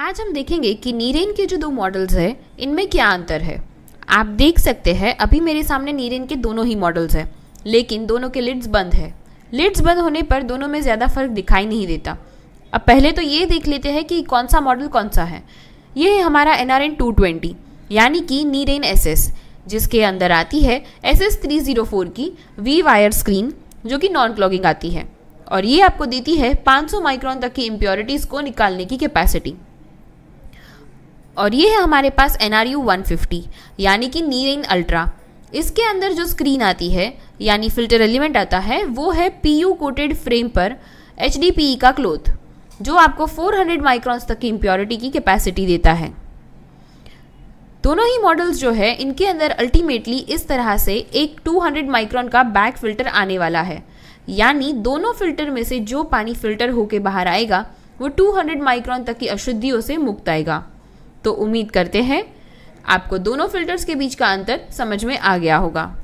आज हम देखेंगे कि नीरेन के जो दो मॉडल्स हैं इनमें क्या अंतर है आप देख सकते हैं अभी मेरे सामने नीरेन के दोनों ही मॉडल्स हैं लेकिन दोनों के लिड्स बंद है लिड्स बंद होने पर दोनों में ज़्यादा फर्क दिखाई नहीं देता अब पहले तो ये देख लेते हैं कि कौन सा मॉडल कौन सा है ये है हमारा N R N two twenty यानी कि नीरेन एस एस जिसके अंदर आती है S S three zero four की वी वायर स्क्रीन जो कि नॉन क्लॉगिंग आती है और ये आपको देती है 500 माइक्रोन तक की इम्प्योरिटीज़ को निकालने की कैपेसिटी और ये है हमारे पास N R U one fifty यानी कि नी इन अल्ट्रा इसके अंदर जो स्क्रीन आती है यानी फिल्टर एलिमेंट आता है वो है पी यू कोटेड फ्रेम पर एच डी पी ई का क्लोथ जो आपको 400 माइक्रॉन्स तक की इम्प्योरिटी की कैपेसिटी देता है दोनों ही मॉडल्स जो है इनके अंदर अल्टीमेटली इस तरह से एक 200 माइक्रॉन का बैक फिल्टर आने वाला है यानी दोनों फिल्टर में से जो पानी फिल्टर होके बाहर आएगा वो 200 माइक्रॉन तक की अशुद्धियों से मुक्त आएगा तो उम्मीद करते हैं आपको दोनों फिल्टर्स के बीच का अंतर समझ में आ गया होगा